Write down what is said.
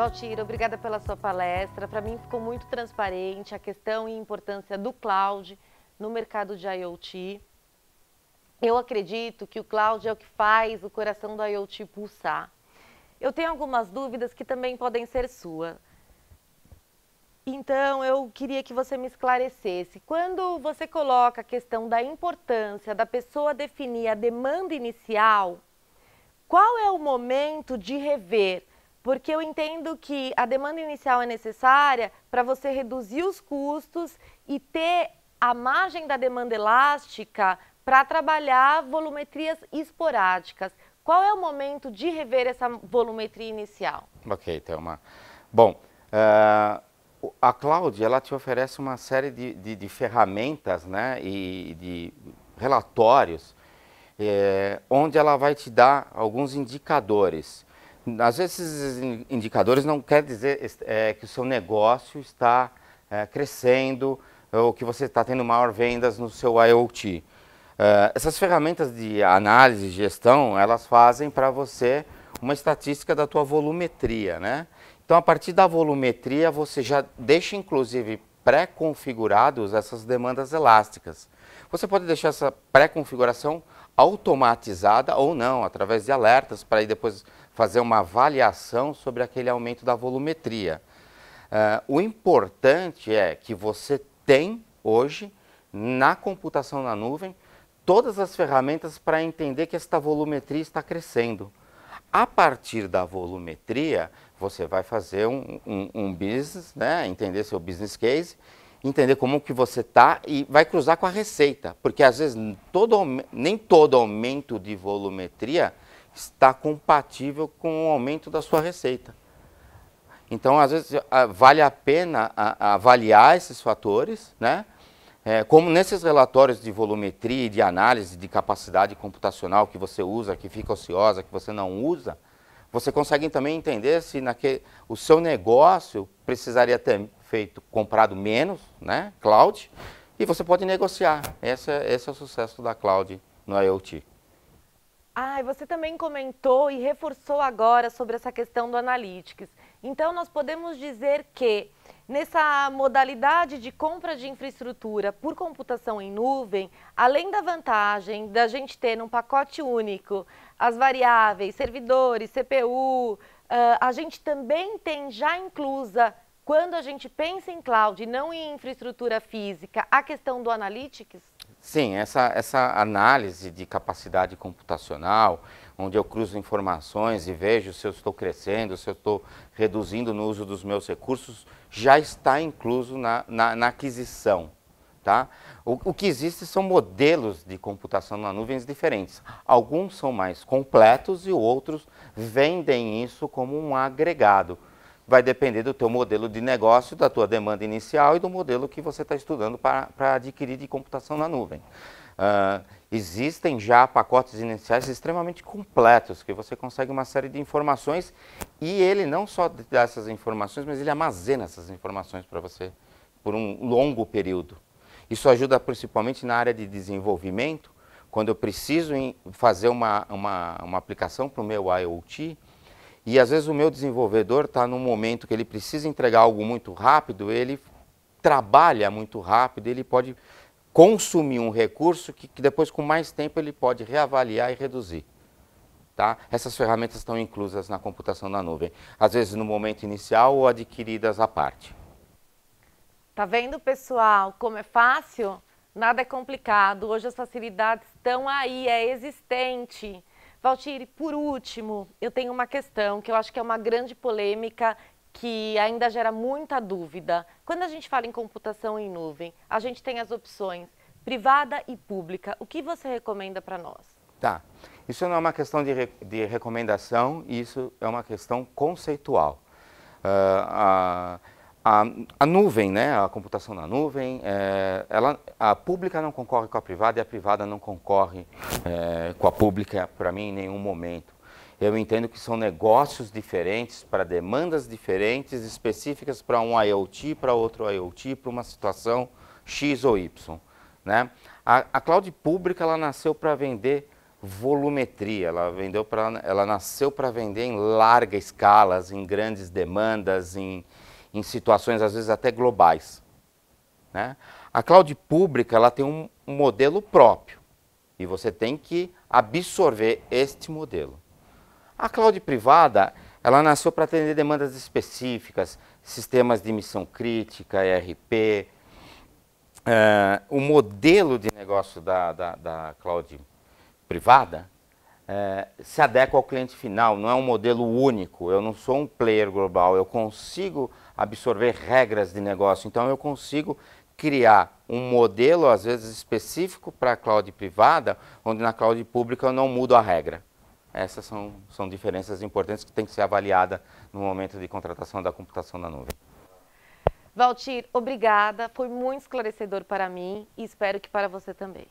Valtir, obrigada pela sua palestra. Para mim ficou muito transparente a questão e importância do cloud no mercado de IoT. Eu acredito que o cloud é o que faz o coração do IoT pulsar. Eu tenho algumas dúvidas que também podem ser sua. Então, eu queria que você me esclarecesse. Quando você coloca a questão da importância da pessoa definir a demanda inicial, qual é o momento de rever porque eu entendo que a demanda inicial é necessária para você reduzir os custos e ter a margem da demanda elástica para trabalhar volumetrias esporádicas. Qual é o momento de rever essa volumetria inicial? Ok, Thelma. Bom, uh, a cloud ela te oferece uma série de, de, de ferramentas né, e de relatórios, eh, onde ela vai te dar alguns indicadores às vezes, esses indicadores não quer dizer é, que o seu negócio está é, crescendo ou que você está tendo maior vendas no seu IoT. É, essas ferramentas de análise e gestão, elas fazem para você uma estatística da tua volumetria, né? Então, a partir da volumetria, você já deixa, inclusive, pré-configurados essas demandas elásticas. Você pode deixar essa pré-configuração automatizada ou não, através de alertas, para aí depois fazer uma avaliação sobre aquele aumento da volumetria. Uh, o importante é que você tem hoje, na computação na nuvem, todas as ferramentas para entender que esta volumetria está crescendo. A partir da volumetria, você vai fazer um, um, um business, né? entender seu business case entender como que você está e vai cruzar com a receita, porque às vezes todo, nem todo aumento de volumetria está compatível com o aumento da sua receita. Então, às vezes, vale a pena avaliar esses fatores, né? É, como nesses relatórios de volumetria e de análise de capacidade computacional que você usa, que fica ociosa, que você não usa, você consegue também entender se naquele, o seu negócio precisaria ter feito, comprado menos, né? Cloud, e você pode negociar. Esse é, esse é o sucesso da cloud no IoT. Ah, e você também comentou e reforçou agora sobre essa questão do Analytics. Então, nós podemos dizer que nessa modalidade de compra de infraestrutura por computação em nuvem, além da vantagem da gente ter num pacote único as variáveis, servidores, CPU, uh, ah, a gente também tem já inclusa quando a gente pensa em cloud e não em infraestrutura física, a questão do analytics? Sim, essa, essa análise de capacidade computacional, onde eu cruzo informações e vejo se eu estou crescendo, se eu estou reduzindo no uso dos meus recursos, já está incluso na, na, na aquisição. Tá? O, o, que existe são modelos de computação na nuvem diferentes. Alguns são mais completos e outros vendem isso como um agregado vai depender do teu modelo de negócio, da tua demanda inicial e do modelo que você está estudando para, para adquirir de computação na nuvem. Uh, existem já pacotes iniciais extremamente completos, que você consegue uma série de informações e ele não só dá essas informações, mas ele armazena essas informações para você por um longo período. Isso ajuda principalmente na área de desenvolvimento, quando eu preciso fazer uma, uma, uma aplicação para o meu IoT, e às vezes o meu desenvolvedor está num momento que ele precisa entregar algo muito rápido, ele trabalha muito rápido, ele pode consumir um recurso que, que depois com mais tempo ele pode reavaliar e reduzir. Tá? Essas ferramentas estão inclusas na computação na nuvem, às vezes no momento inicial ou adquiridas à parte. Tá vendo, pessoal, como é fácil? Nada é complicado. Hoje as facilidades estão aí, é existente. Valtir, por último, eu tenho uma questão que eu acho que é uma grande polêmica que ainda gera muita dúvida. Quando a gente fala em computação em nuvem, a gente tem as opções privada e pública. O que você recomenda para nós? Tá. Isso não é uma questão de, re de recomendação, isso é uma questão conceitual. Uh, uh a, a, nuvem, né, a computação na nuvem, é, ela, a pública não concorre com a privada e a privada não concorre é, com a pública, para mim, em nenhum momento. Eu entendo que são negócios diferentes, para demandas diferentes, específicas para um IoT, para outro IoT, para uma situação X ou Y. Né? A, a cloud pública ela nasceu para vender volumetria, ela, vendeu pra, ela nasceu para vender em larga escalas, em grandes demandas, em, em situações às vezes até globais. Né? A cloud pública ela tem um, um modelo próprio e você tem que absorver este modelo. A cloud privada ela nasceu para atender demandas específicas, sistemas de missão crítica, ERP. É, eh, o modelo de negócio da, da, da cloud privada é, se adequa ao cliente final, não é um modelo único. Eu não sou um player global, eu consigo absorver regras de negócio. Então eu consigo criar um modelo, às vezes específico para a cloud privada, onde na cloud pública eu não mudo a regra. Essas são, são diferenças importantes que tem que ser avaliada no momento de contratação da computação na nuvem. Valtir, obrigada. Foi muito esclarecedor para mim e espero que para você também.